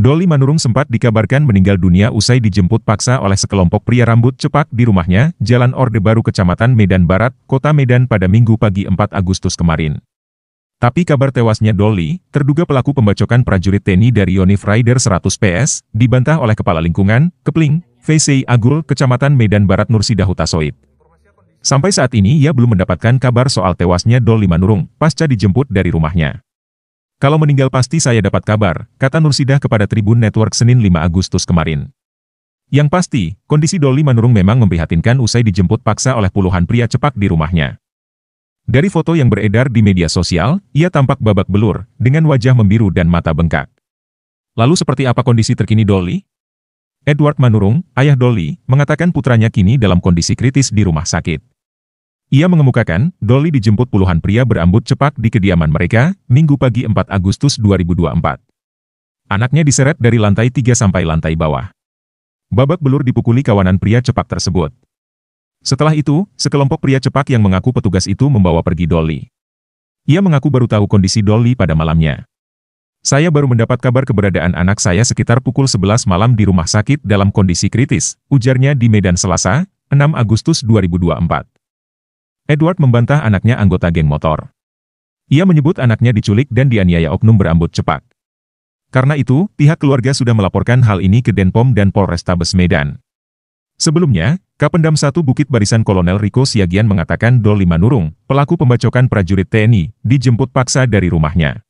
Doli Manurung sempat dikabarkan meninggal dunia usai dijemput paksa oleh sekelompok pria rambut cepak di rumahnya, Jalan Orde Baru Kecamatan Medan Barat, Kota Medan pada minggu pagi 4 Agustus kemarin. Tapi kabar tewasnya Doli, terduga pelaku pembacokan prajurit TNI dari Yonif Rider 100 PS, dibantah oleh Kepala Lingkungan, Kepling, VCI Agul, Kecamatan Medan Barat Nursida Hutasoib. Sampai saat ini ia belum mendapatkan kabar soal tewasnya Doli Manurung, pasca dijemput dari rumahnya. Kalau meninggal pasti saya dapat kabar, kata Nursidah kepada Tribun Network Senin 5 Agustus kemarin. Yang pasti, kondisi Dolly Manurung memang memprihatinkan usai dijemput paksa oleh puluhan pria cepak di rumahnya. Dari foto yang beredar di media sosial, ia tampak babak belur, dengan wajah membiru dan mata bengkak. Lalu seperti apa kondisi terkini Dolly? Edward Manurung, ayah Dolly, mengatakan putranya kini dalam kondisi kritis di rumah sakit. Ia mengemukakan, Dolly dijemput puluhan pria berambut cepak di kediaman mereka, Minggu pagi 4 Agustus 2024. Anaknya diseret dari lantai 3 sampai lantai bawah. Babak belur dipukuli kawanan pria cepak tersebut. Setelah itu, sekelompok pria cepak yang mengaku petugas itu membawa pergi Dolly. Ia mengaku baru tahu kondisi Dolly pada malamnya. Saya baru mendapat kabar keberadaan anak saya sekitar pukul 11 malam di rumah sakit dalam kondisi kritis, ujarnya di Medan Selasa, 6 Agustus 2024. Edward membantah anaknya anggota geng motor. Ia menyebut anaknya diculik dan dianiaya oknum berambut cepat. Karena itu, pihak keluarga sudah melaporkan hal ini ke Denpom dan Polrestabes Medan. Sebelumnya, Kapendam 1 Bukit Barisan Kolonel Riko Siagian mengatakan Dol Manurung, pelaku pembacokan prajurit TNI, dijemput paksa dari rumahnya.